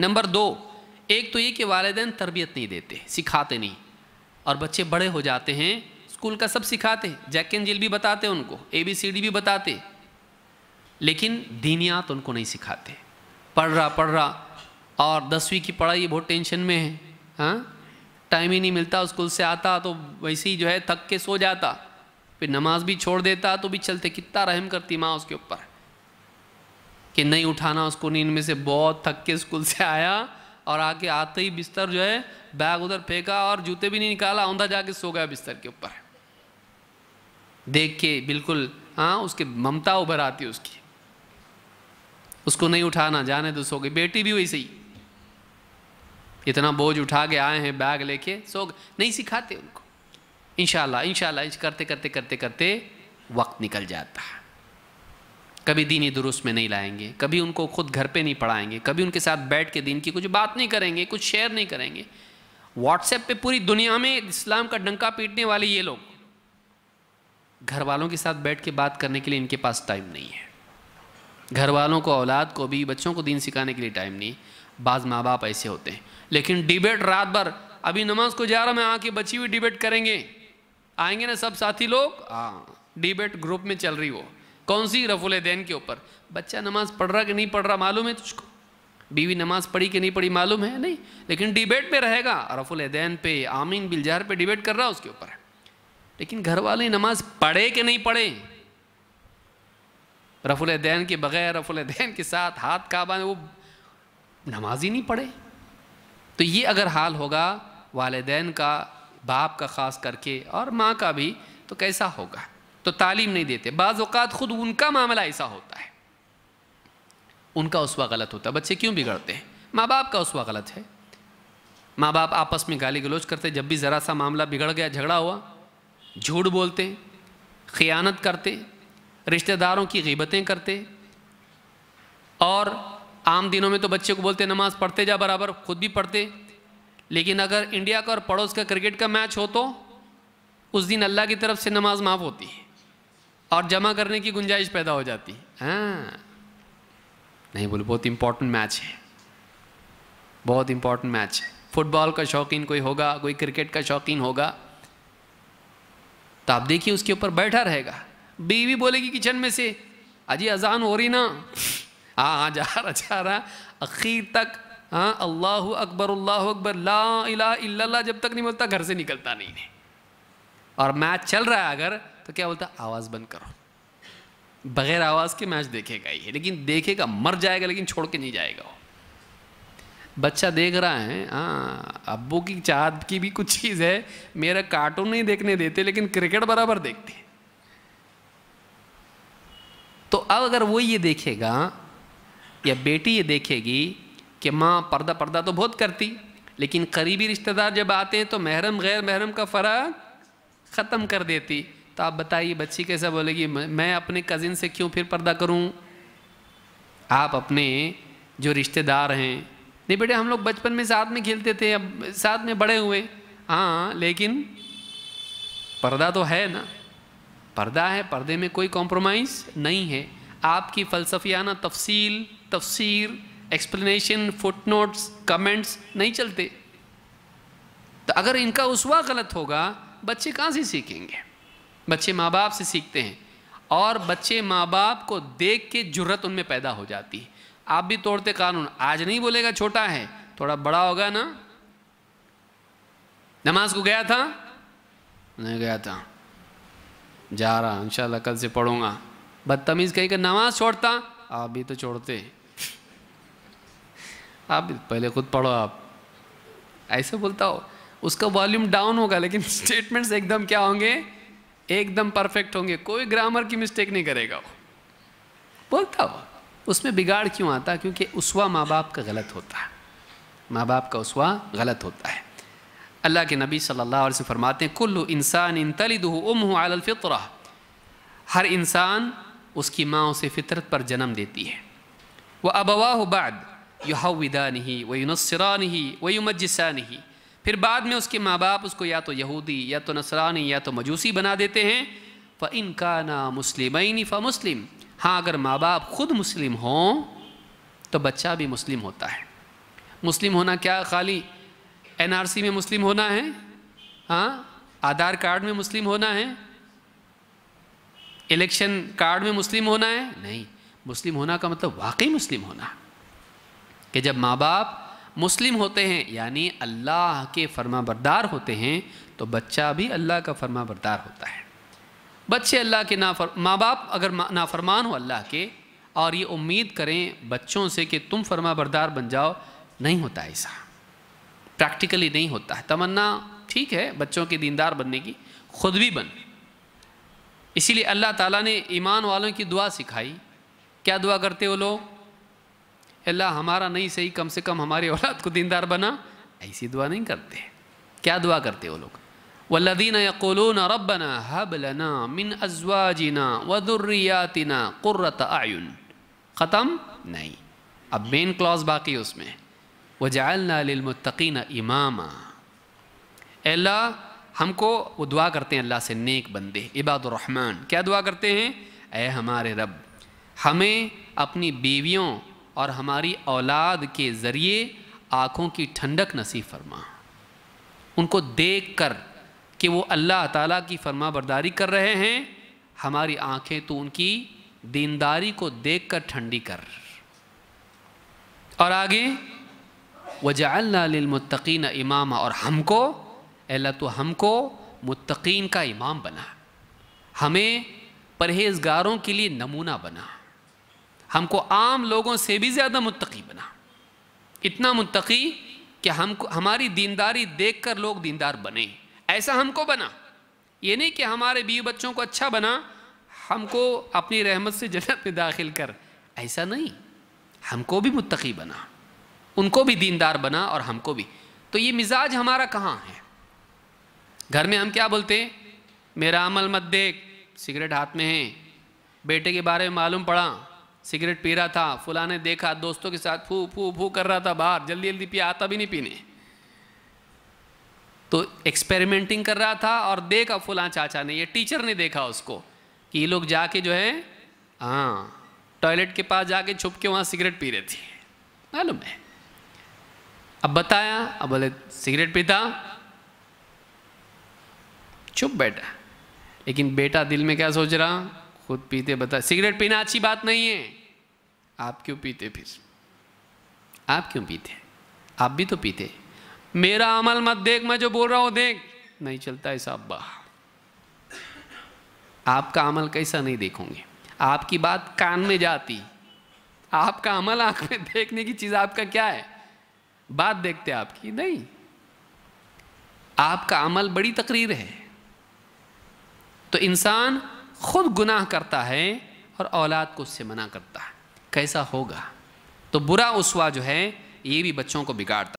number दो एक तो ये कि वालदेन तरबियत नहीं देते सिखाते नहीं और बच्चे बड़े हो जाते हैं स्कूल का सब सिखाते जैक एंड जिल भी बताते उनको ए बी सी डी भी बताते लेकिन दीनियात उनको नहीं सिखाते पढ़ रहा पढ़ रहा और दसवीं की पढ़ाई बहुत टेंशन में है हाँ टाइम ही नहीं मिलता स्कूल से आता तो वैसे ही जो है थक के सो जाता फिर नमाज भी छोड़ देता तो भी चलते कितना रहम करती माँ उसके ऊपर कि नहीं उठाना उसको नींद में से बहुत थक के स्कूल से आया और आके आते ही बिस्तर जो है बैग उधर फेंका और जूते भी नहीं निकाला औंधा जाके सो गया बिस्तर के ऊपर देख के बिल्कुल हाँ उसके ममता उभर आती उसकी उसको नहीं उठाना जाने तो सो गई बेटी भी वैसे ही इतना बोझ उठा के आए हैं बैग लेके सो गए नहीं सिखाते उनको इनशाला इनशाला करते करते करते करते वक्त निकल जाता है कभी दीनी दुरुस्त में नहीं लाएंगे कभी उनको खुद घर पे नहीं पढ़ाएंगे कभी उनके साथ बैठ के दीन की कुछ बात नहीं करेंगे कुछ शेयर नहीं करेंगे व्हाट्सएप पे पूरी दुनिया में इस्लाम का डंका पीटने वाले ये लोग घर वालों के साथ बैठ के बात करने के लिए इनके पास टाइम नहीं है घर वालों को औलाद को भी बच्चों को दीन सिखाने के लिए टाइम नहीं बाज़ माँ बाप ऐसे होते हैं लेकिन डिबेट रात भर अभी नमाज को जा रहा मैं आके बची हुई डिबेट करेंगे आएंगे ना सब साथी लोग हाँ डिबेट ग्रुप में चल रही वो कौन सी रफुल दैन के ऊपर बच्चा नमाज पढ़ रहा कि नहीं पढ़ रहा मालूम है तुझको बीवी नमाज पढ़ी कि नहीं पढ़ी मालूम है नहीं लेकिन डिबेट में रहेगा रफुल दैन पे आमीन बिलजार पे डिबेट कर रहा उसके ऊपर लेकिन घर वाले नमाज पढ़े कि नहीं पढ़े रफुल दैन के बगैर रफुल दैन के साथ हाथ काबा वो नमाज ही नहीं पढ़े तो ये अगर हाल होगा वालदेन का बाप का ख़ास करके और माँ का भी तो कैसा होगा तो तालीम नहीं देते बाज़ात ख़ुद उनका मामला ऐसा होता है उनका उसवा गलत होता है बच्चे क्यों बिगड़ते हैं माँ बाप का उसवा गलत है माँ बाप आपस में गाली गलोच करते जब भी ज़रा सा मामला बिगड़ गया झगड़ा हुआ झूठ बोलते ख़ियानत करते रिश्तेदारों की गीबतें करते और आम दिनों में तो बच्चे को बोलते नमाज़ पढ़ते जा बराबर खुद भी पढ़ते लेकिन अगर इंडिया का और पड़ोस का क्रिकेट का मैच हो तो उस दिन अल्लाह की तरफ से नमाज़ माफ़ होती है और जमा करने की गुंजाइश पैदा हो जाती हाँ नहीं बोले बहुत इंपॉर्टेंट मैच है बहुत इंपॉर्टेंट मैच है फुटबॉल का शौकीन कोई होगा कोई क्रिकेट का शौकीन होगा तो आप देखिए उसके ऊपर बैठा रहेगा बीवी बोलेगी किचन में से अजी अजान हो रही ना हाँ हाँ जा रहा जा रहा आखिर तक हाँ अल्लाह अकबर अल्लाह अकबर ला इला जब तक नहीं बोलता घर से निकलता नहीं है और मैच चल रहा है अगर तो क्या बोलता आवाज़ बंद करो बगैर आवाज़ के मैच देखेगा ही लेकिन देखेगा मर जाएगा लेकिन छोड़ के नहीं जाएगा वो बच्चा देख रहा है हाँ अब्बू की चाहत की भी कुछ चीज़ है मेरा कार्टून नहीं देखने देते लेकिन क्रिकेट बराबर देखते तो अब अगर वो ये देखेगा या बेटी ये देखेगी कि माँ पर्दा पर्दा तो बहुत करती लेकिन करीबी रिश्तेदार जब आते हैं तो महरम गैर महरम का फ़र्क ख़त्म कर देती तो आप बताइए बच्ची कैसा बोलेगी मैं अपने कज़िन से क्यों फिर पर्दा करूं आप अपने जो रिश्तेदार हैं नहीं बेटे हम लोग बचपन में साथ में खेलते थे अब साथ में बड़े हुए हाँ लेकिन पर्दा तो है ना पर्दा है पर्दे में कोई कॉम्प्रोमाइज़ नहीं है आपकी फ़लसफियाना तफसील तफसीर एक्सप्लेनेशन फुटनोट्स कमेंट्स नहीं चलते तो अगर इनका उसवा गलत होगा बच्चे कहाँ से सीखेंगे बच्चे माँ बाप से सीखते हैं और बच्चे माँ बाप को देख के जुर्रत उनमें पैदा हो जाती है आप भी तोड़ते कानून आज नहीं बोलेगा छोटा है थोड़ा बड़ा होगा ना नमाज को गया था नहीं गया था जा रहा इंशाल्लाह कल से पढ़ूंगा बदतमीज़ कहीं का नमाज छोड़ता आप भी तो छोड़ते आप भी पहले खुद पढ़ो आप ऐसे बोलता हो उसका वॉल्यूम डाउन होगा लेकिन स्टेटमेंट्स एकदम क्या होंगे एकदम परफेक्ट होंगे कोई ग्रामर की मिस्टेक नहीं करेगा वो बोलता हो उसमें बिगाड़ क्यों आता क्योंकि उसवा माँ बाप का गलत होता है माँ बाप का उसवा गलत होता है अल्लाह के नबी सल्लल्लाहु अलैहि वसल्लम फरमाते हैं कुल्लू इंसान इन तलिद उम हो अलफ़ितरा हर इंसान उसकी माँ उसे फितरत पर जन्म देती है वह अबवाह बाद विदा नहीं वही नसरा नहीं वही मजसा नहीं फिर बाद में उसके माँ बाप उसको या तो यहूदी या तो नसरानी या तो मजूसी बना देते हैं फ़ इनका ना मुस्लिम फ़ मुस्लिम हाँ अगर माँ बाप ख़ुद मुस्लिम हों तो बच्चा भी मुस्लिम होता है मुस्लिम होना क्या खाली सी में मुस्लिम होना है हाँ आधार कार्ड में मुस्लिम होना है इलेक्शन कार्ड में मुस्लिम होना है नहीं मुस्लिम होना का मतलब वाकई मुस्लिम होना कि जब माँ बाप मुस्लिम होते हैं यानी अल्लाह के फरमा बरदार होते हैं तो बच्चा भी अल्लाह का फर्मा बरदार होता है बच्चे अल्लाह के नाफर माँ बाप अगर नाफरमान हो अल्लाह के और ये उम्मीद करें बच्चों से कि तुम फर्मा बरदार बन जाओ नहीं होता ऐसा प्रैक्टिकली नहीं होता है तमन्ना ठीक है बच्चों के दीनदार बनने की खुद भी बन इसीलिए अल्लाह ताला ने ईमान वालों की दुआ सिखाई क्या दुआ करते वो लोग अल्लाह हमारा नहीं सही कम से कम हमारी औलाद को दीनदार बना ऐसी दुआ नहीं करते क्या दुआ करते वो लोग वल्लदीन यकोलून रबना हबलना मिन अजवाजिना वदुर्रियातिना कुर्रत आयुन ख़त्म नहीं अब मेन क्लॉज बाकी है उसमें वजालनामतकीन इमामा अल्लाह हमको वो दुआ करते हैं अल्लाह से नेक बंदे इबाद इबादुररहमान क्या दुआ करते हैं ए हमारे रब हमें अपनी बीवियों और हमारी औलाद के ज़रिए आँखों की ठंडक नसीब फरमा उनको देख कर कि वो अल्लाह ताला की फरमा बरदारी कर रहे हैं हमारी आँखें तो उनकी दीनदारी को देख कर ठंडी कर और आगे वजालमतकीन इमाम और हमको अल्लाह तो हमको मुतकीन का इमाम बना हमें परहेजगारों के लिए नमूना बना हमको आम लोगों से भी ज़्यादा मुतकी बना इतना मुतकी कि हमको हमारी दीनदारी देख कर लोग दीनदार बने ऐसा हमको बना ये नहीं कि हमारे बीवी बच्चों को अच्छा बना हमको अपनी रहमत से जन्नत में दाखिल कर ऐसा नहीं हमको भी मुतकी बना उनको भी दीनदार बना और हमको भी तो ये मिजाज हमारा कहाँ है घर में हम क्या बोलते हैं मेरा अमल मत देख सिगरेट हाथ में है बेटे के बारे में मालूम पड़ा सिगरेट पी रहा था फुलाने देखा दोस्तों के साथ फू फू फू कर रहा था बाहर जल्दी जल्दी पिया आता भी नहीं पीने तो एक्सपेरिमेंटिंग कर रहा था और देखा फुला चाचा ने ये टीचर ने देखा उसको कि ये लोग जाके जो है हाँ टॉयलेट के पास जाके छुप के वहाँ सिगरेट पी रहे थे मालूम है अब बताया अब बोले सिगरेट पीता चुप बैठा लेकिन बेटा दिल में क्या सोच रहा खुद पीते बता सिगरेट पीना अच्छी बात नहीं है आप क्यों पीते फिर आप क्यों पीते आप भी तो पीते मेरा अमल मत देख मैं जो बोल रहा हूं देख नहीं चलता ऐसा अब्बा आपका अमल कैसा नहीं देखोगे आपकी बात कान में जाती आपका अमल आंख में देखने की चीज़ आपका क्या है बात देखते आपकी नहीं आपका अमल बड़ी तकरीर है तो इंसान खुद गुनाह करता है और औलाद को उससे मना करता है कैसा होगा तो बुरा उसवा जो है ये भी बच्चों को बिगाड़ता